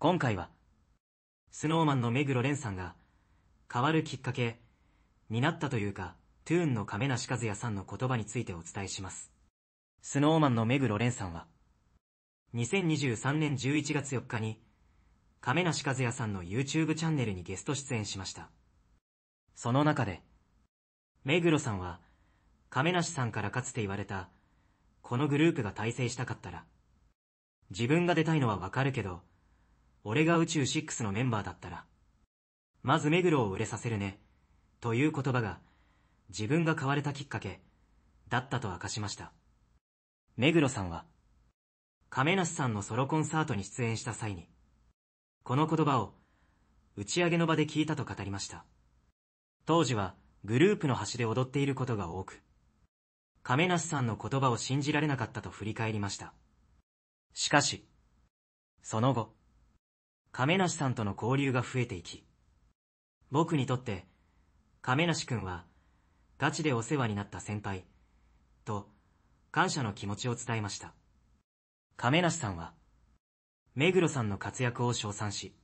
今回は、スノーマンの目黒蓮さんが、変わるきっかけ、になったというか、トゥーンの亀梨和也さんの言葉についてお伝えします。スノーマンの目黒蓮さんは、2023年11月4日に、亀梨和也さんの YouTube チャンネルにゲスト出演しました。その中で、目黒さんは、亀梨さんからかつて言われた、このグループが大成したかったら、自分が出たいのはわかるけど、俺が宇宙6のメンバーだったら、まず目黒を売れさせるね、という言葉が、自分が買われたきっかけ、だったと明かしました。目黒さんは、亀梨さんのソロコンサートに出演した際に、この言葉を、打ち上げの場で聞いたと語りました。当時は、グループの端で踊っていることが多く、亀梨さんの言葉を信じられなかったと振り返りました。しかし、その後、亀梨さんとの交流が増えていき、僕にとって、亀梨くんは、ガチでお世話になった先輩、と、感謝の気持ちを伝えました。亀梨さんは、目黒さんの活躍を称賛し、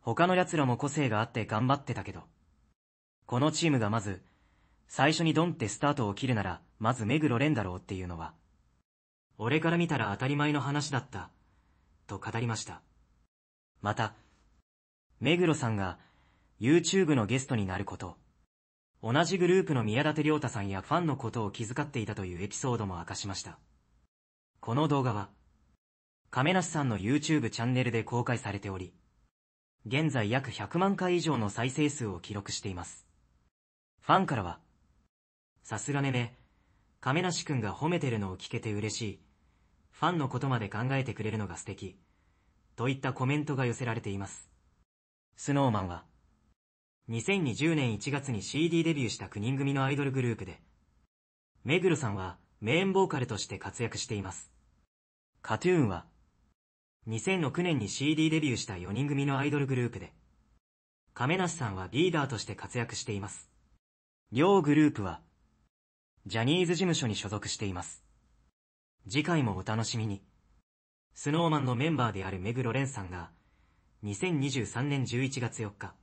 他の奴らも個性があって頑張ってたけど、このチームがまず、最初にドンってスタートを切るなら、まず目黒蓮だろうっていうのは、俺から見たら当たり前の話だった、と語りました。また、目黒さんが YouTube のゲストになること、同じグループの宮舘良太さんやファンのことを気遣っていたというエピソードも明かしました。この動画は、亀梨さんの YouTube チャンネルで公開されており、現在約100万回以上の再生数を記録しています。ファンからは、さすがねね、亀梨くんが褒めてるのを聞けて嬉しい。ファンのことまで考えてくれるのが素敵。といったコメントが寄せられています。スノーマンは、2020年1月に CD デビューした9人組のアイドルグループで、目黒さんはメインボーカルとして活躍しています。カトゥーンは、2006年に CD デビューした4人組のアイドルグループで、亀梨さんはリーダーとして活躍しています。両グループは、ジャニーズ事務所に所属しています。次回もお楽しみに。スノーマンのメンバーである目黒蓮さんが、2023年11月4日、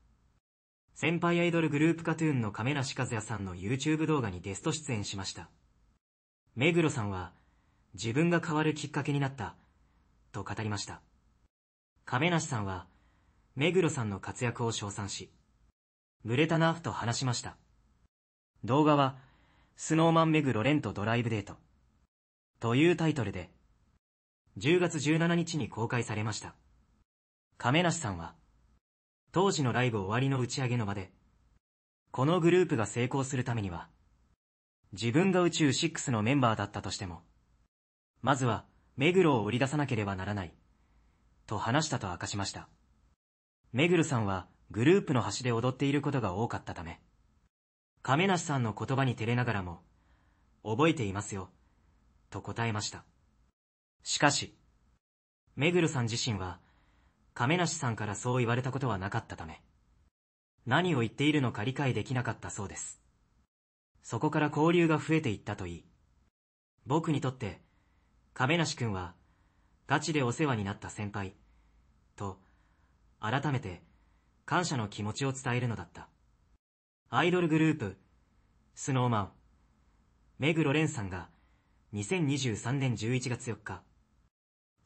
先輩アイドルグループカトゥーンの亀梨和也さんの YouTube 動画にゲスト出演しました。目黒さんは、自分が変わるきっかけになった、と語りました。亀梨さんは、目黒さんの活躍を称賛し、ブレたなと話しました。動画は、スノーマン目黒蓮とドライブデート。というタイトルで、10月17日に公開されました。亀梨さんは、当時のライブ終わりの打ち上げの場で、このグループが成功するためには、自分が宇宙6のメンバーだったとしても、まずは、目黒を売り出さなければならない、と話したと明かしました。目黒さんは、グループの端で踊っていることが多かったため、亀梨さんの言葉に照れながらも、覚えていますよ、と答えました。しかし、めぐるさん自身は、亀梨さんからそう言われたことはなかったため、何を言っているのか理解できなかったそうです。そこから交流が増えていったといい、僕にとって、亀梨くんは、ガチでお世話になった先輩、と、改めて、感謝の気持ちを伝えるのだった。アイドルグループ、スノーマン、目黒蓮さんが、2023年11月4日、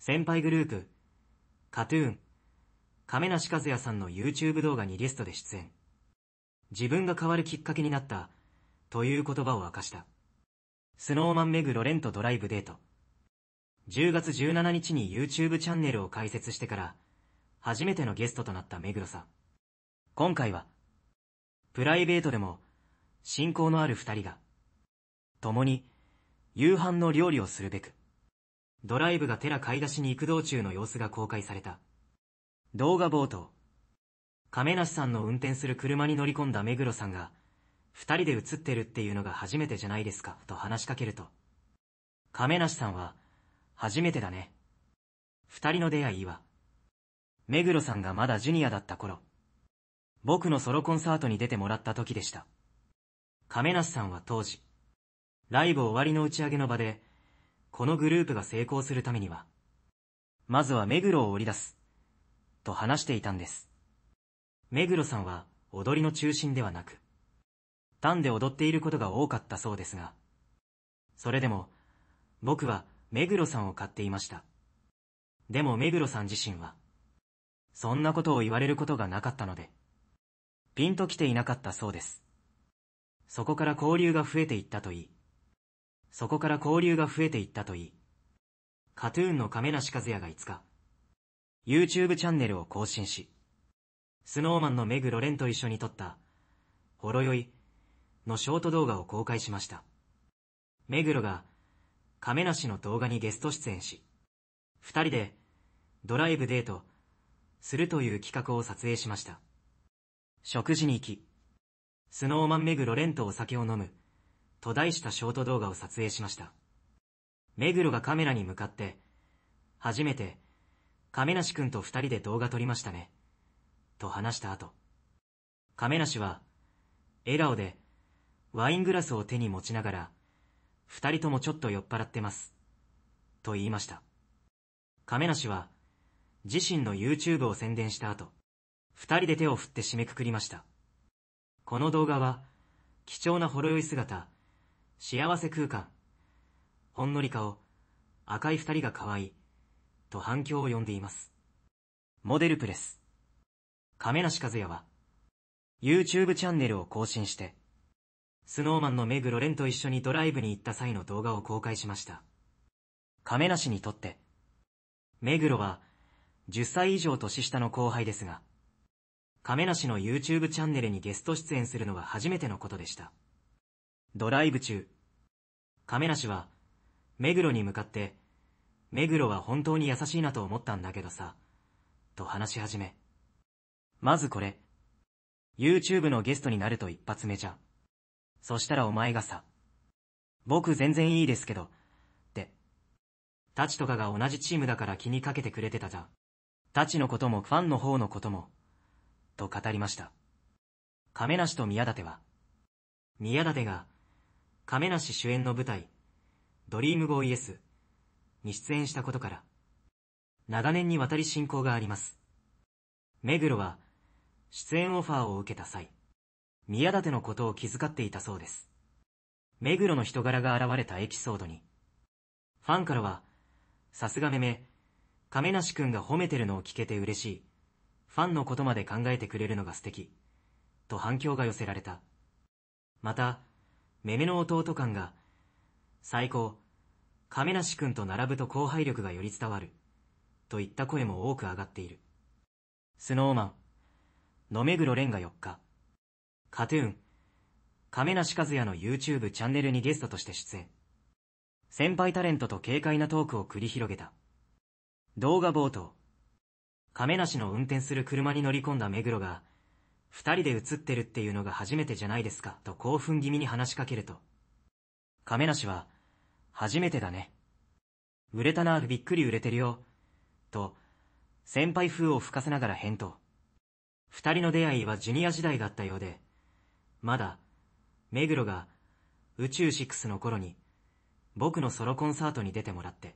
先輩グループ、カトゥーン、亀梨和也さんの YouTube 動画にゲストで出演。自分が変わるきっかけになった、という言葉を明かした。スノーマンメグロレンとドライブデート。10月17日に YouTube チャンネルを開設してから、初めてのゲストとなった目黒さん。今回は、プライベートでも、親交のある二人が、共に、夕飯の料理をするべく、ドライブがテラ買い出しに行く道中の様子が公開された。動画冒頭。亀梨さんの運転する車に乗り込んだ目黒さんが、二人で写ってるっていうのが初めてじゃないですか、と話しかけると。亀梨さんは、初めてだね。二人の出会いは、目黒さんがまだジュニアだった頃、僕のソロコンサートに出てもらった時でした。亀梨さんは当時、ライブ終わりの打ち上げの場で、このグループが成功するためには、まずは目黒を降り出す、と話していたんです。目黒さんは踊りの中心ではなく、単で踊っていることが多かったそうですが、それでも、僕は目黒さんを買っていました。でも目黒さん自身は、そんなことを言われることがなかったので、ピンと来ていなかったそうです。そこから交流が増えていったといい、そこから交流が増えていったといい、カトゥーンの亀梨和也が5日、YouTube チャンネルを更新し、スノーマンの目黒蓮と一緒に撮った、ほろ酔いのショート動画を公開しました。目黒が、亀梨の動画にゲスト出演し、二人で、ドライブデート、するという企画を撮影しました。食事に行き、スノーマン目黒蓮とお酒を飲む、と題したショート動画を撮影しました。目黒がカメラに向かって、初めて、亀梨くんと二人で動画撮りましたね。と話した後、亀梨は、笑顔で、ワイングラスを手に持ちながら、二人ともちょっと酔っ払ってます。と言いました。亀梨は、自身の YouTube を宣伝した後、二人で手を振って締めくくりました。この動画は、貴重なほろ酔い姿、幸せ空間。ほんのりかを赤い二人が可愛いと反響を呼んでいます。モデルプレス。亀梨和也は YouTube チャンネルを更新して、スノーマンの目黒蓮と一緒にドライブに行った際の動画を公開しました。亀梨にとって、目黒は10歳以上年下の後輩ですが、亀梨の YouTube チャンネルにゲスト出演するのは初めてのことでした。ドライブ中、亀梨は、目黒に向かって、目黒は本当に優しいなと思ったんだけどさ、と話し始め。まずこれ。YouTube のゲストになると一発目じゃ。そしたらお前がさ、僕全然いいですけど、って。タチとかが同じチームだから気にかけてくれてたじゃん。タチのこともファンの方のことも、と語りました。亀梨と宮舘は、宮舘が、亀梨主演の舞台、ドリームボーイエスに出演したことから、長年にわたり親交があります。目黒は、出演オファーを受けた際、宮舘のことを気遣っていたそうです。目黒の人柄が現れたエピソードに、ファンからは、さすがめめ、亀梨くんが褒めてるのを聞けて嬉しい。ファンのことまで考えてくれるのが素敵。と反響が寄せられた。また、めめの弟感が、最高、亀梨くんと並ぶと後輩力がより伝わる、といった声も多く上がっている。スノーマン、野目黒蓮が4日、カトゥーン、亀梨和也の YouTube チャンネルにゲストとして出演。先輩タレントと軽快なトークを繰り広げた。動画冒頭。亀梨の運転する車に乗り込んだ目黒が、二人で写ってるっていうのが初めてじゃないですか、と興奮気味に話しかけると。亀梨は、初めてだね。売れたな、びっくり売れてるよ。と、先輩風を吹かせながら返答。二人の出会いはジュニア時代だったようで、まだ、目黒が、宇宙6の頃に、僕のソロコンサートに出てもらって、